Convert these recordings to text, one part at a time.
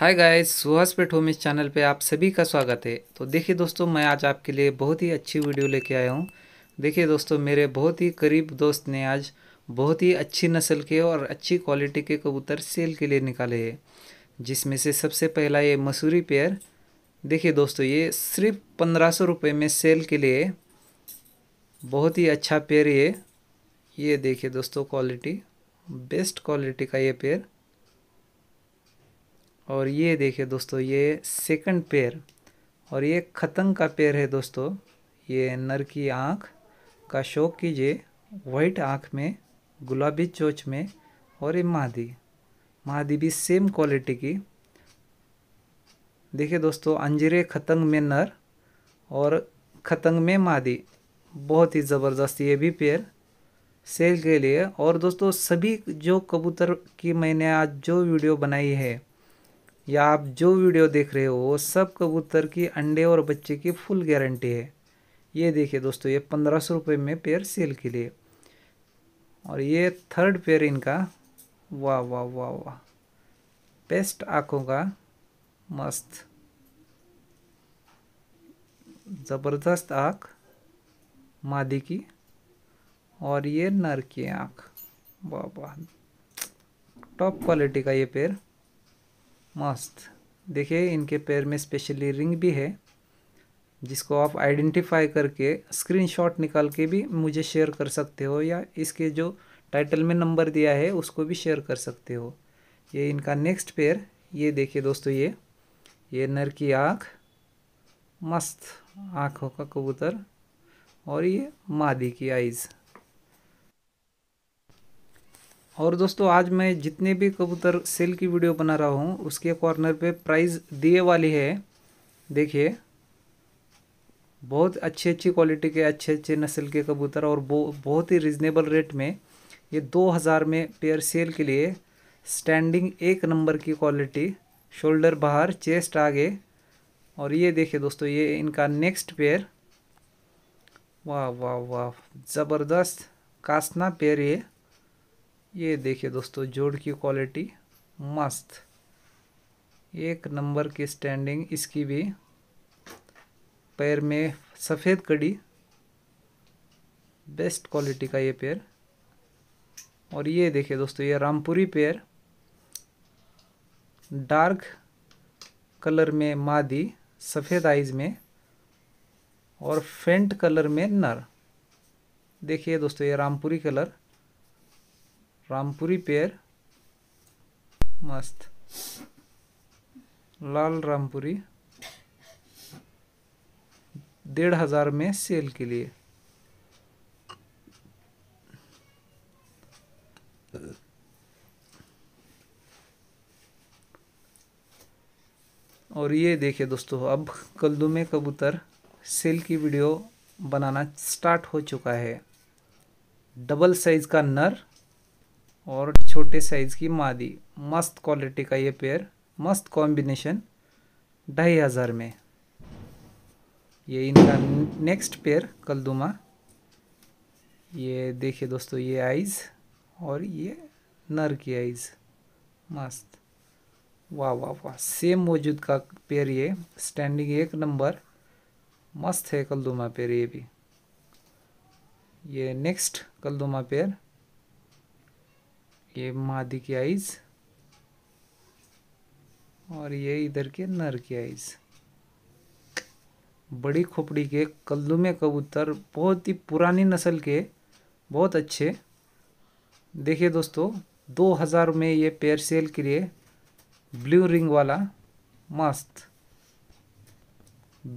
हाय guys Suhas pet home इस channel पे आप सभी का स्वागत है तो देखिए दोस्तों मैं आज आपके लिए बहुत ही अच्छी वीडियो लेके आया हूँ देखिए दोस्तों मेरे बहुत ही करीब दोस्त ने आज बहुत ही अच्छी नस्ल के और अच्छी क्वालिटी के कबूतर सेल के लिए निकाले हैं जिसमें से सबसे पहला ये मसूरी पेयर देखिए दोस्तों ये सिर्फ पंद्रह सौ रुपये में सेल के लिए बहुत ही अच्छा पेयर ये ये देखिए दोस्तों क्वालिटी बेस्ट क्वालिटी का ये पेड़ और ये देखिए दोस्तों ये सेकंड पैर और ये खतंग का पैर है दोस्तों ये नर की आँख का शौक कीजिए वाइट आँख में गुलाबी चोच में और ये महादी महादी भी सेम क्वालिटी की देखिए दोस्तों अंजीरे खतंग में नर और खतंग में मादी बहुत ही ज़बरदस्त ये भी पेयर सेल के लिए और दोस्तों सभी जो कबूतर की मैंने आज जो वीडियो बनाई है या आप जो वीडियो देख रहे हो वो सब कबूतर की अंडे और बच्चे की फुल गारंटी है ये देखिए दोस्तों ये पंद्रह सौ रुपये में पेयर सेल के लिए और ये थर्ड पेयर इनका वाह वाह वाह वाह बेस्ट आँखों का मस्त ज़बरदस्त आँख मादी की और ये नर की आँख वाह वाह टॉप क्वालिटी का ये पेड़ मस्त देखिए इनके पैर में स्पेशली रिंग भी है जिसको आप आइडेंटिफाई करके स्क्रीनशॉट निकाल के भी मुझे शेयर कर सकते हो या इसके जो टाइटल में नंबर दिया है उसको भी शेयर कर सकते हो ये इनका नेक्स्ट पेयर ये देखिए दोस्तों ये ये नर की आँख मस्त आँखों का कबूतर और ये मादी की आइज़ और दोस्तों आज मैं जितने भी कबूतर सेल की वीडियो बना रहा हूँ उसके कॉर्नर पे प्राइस दिए वाली है देखिए बहुत अच्छी अच्छी क्वालिटी के अच्छे अच्छे नस्ल के कबूतर और बहुत ही रिजनेबल रेट में ये दो हज़ार में पेयर सेल के लिए स्टैंडिंग एक नंबर की क्वालिटी शोल्डर बाहर चेस्ट आगे और ये देखिए दोस्तों ये इनका नेक्स्ट पेयर वाह वाह वाह ज़बरदस्त कास्ना पेयर ये ये देखिए दोस्तों जोड़ की क्वालिटी मस्त एक नंबर की स्टैंडिंग इसकी भी पैर में सफ़ेद कड़ी बेस्ट क्वालिटी का ये पैर और ये देखिए दोस्तों ये रामपुरी पैर डार्क कलर में मादी सफ़ेद आइज़ में और फेंट कलर में नर देखिए दोस्तों ये रामपुरी कलर रामपुरी पेयर मस्त लाल रामपुरी डेढ़ हज़ार में सेल के लिए और ये देखिए दोस्तों अब कलदुमे कबूतर सेल की वीडियो बनाना स्टार्ट हो चुका है डबल साइज़ का नर और छोटे साइज़ की मादी मस्त क्वालिटी का ये पेयर मस्त कॉम्बिनेशन ढाई हज़ार में ये इनका नेक्स्ट पेयर कलदुमा ये देखिए दोस्तों ये आइज़ और ये नर की आइज़ मस्त वाह वाह वाह सेम मौजूद का पेयर ये स्टैंडिंग एक नंबर मस्त है कलदुमा पेयर ये भी ये नेक्स्ट कलदुमा पेयर ये मादी की आइज और ये इधर के नर की आइज बड़ी खोपड़ी के कल्लुमे कबूतर बहुत ही पुरानी नस्ल के बहुत अच्छे देखिए दोस्तों 2000 में ये पेयर सेल के लिए ब्लू रिंग वाला मस्त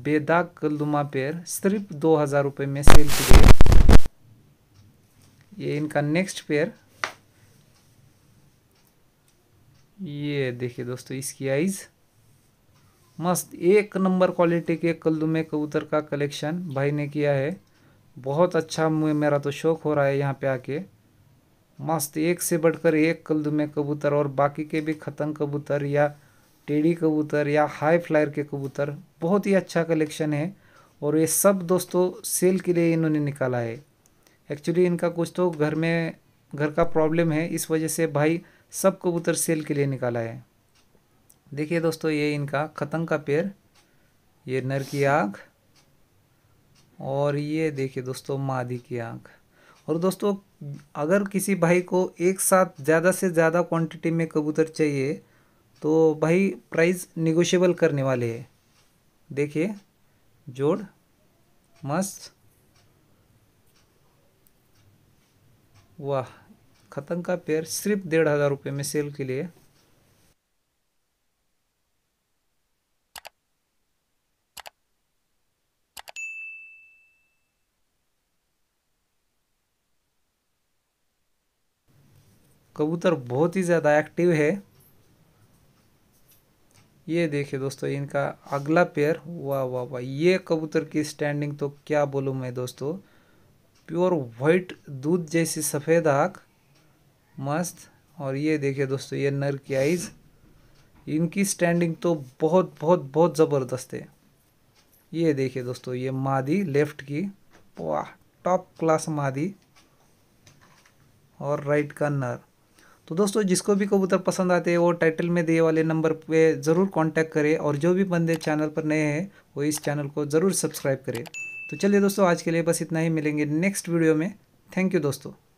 बेदाग कल्लुमा पेयर सिर्फ दो हज़ार रुपये में सेल के लिए ये इनका नेक्स्ट पेयर ये देखिए दोस्तों इसकी आइज़ मस्त एक नंबर क्वालिटी के कल्लू में कबूतर का कलेक्शन भाई ने किया है बहुत अच्छा मेरा तो शौक हो रहा है यहाँ पे आके मस्त एक से बढ़कर एक कल्लू में कबूतर और बाकी के भी खतम कबूतर या टेढ़ी कबूतर या हाई फ्लायर के कबूतर बहुत ही अच्छा कलेक्शन है और ये सब दोस्तों सेल के लिए इन्होंने निकाला है एक्चुअली इनका कुछ तो घर में घर का प्रॉब्लम है इस वजह से भाई सब कबूतर सेल के लिए निकाला है देखिए दोस्तों ये इनका खतंग का पेड़ ये नर की आँख और ये देखिए दोस्तों मादी की आँख और दोस्तों अगर किसी भाई को एक साथ ज़्यादा से ज़्यादा क्वांटिटी में कबूतर चाहिए तो भाई प्राइस निगोशियबल करने वाले हैं देखिए जोड़ मस्त वाह खतंग का पेयर सिर्फ डेढ़ हज़ार रुपये में सेल के लिए कबूतर बहुत ही ज़्यादा एक्टिव है ये देखिए दोस्तों इनका अगला पेयर वाह वाह वाह ये कबूतर की स्टैंडिंग तो क्या बोलूँ मैं दोस्तों प्योर वाइट दूध जैसी सफ़ेद आँख मस्त और ये देखिए दोस्तों ये नर की आइज़ इनकी स्टैंडिंग तो बहुत बहुत बहुत ज़बरदस्त है ये देखिए दोस्तों ये मादी लेफ़्ट की वाह टॉप क्लास मादी और राइट का नर तो दोस्तों जिसको भी कबूतर पसंद आते हैं वो टाइटल में दिए वाले नंबर पे ज़रूर कांटेक्ट करें और जो भी बंदे चैनल पर नए हैं वो इस चैनल को ज़रूर सब्सक्राइब करें तो चलिए दोस्तों आज के लिए बस इतना ही मिलेंगे नेक्स्ट वीडियो में थैंक यू दोस्तों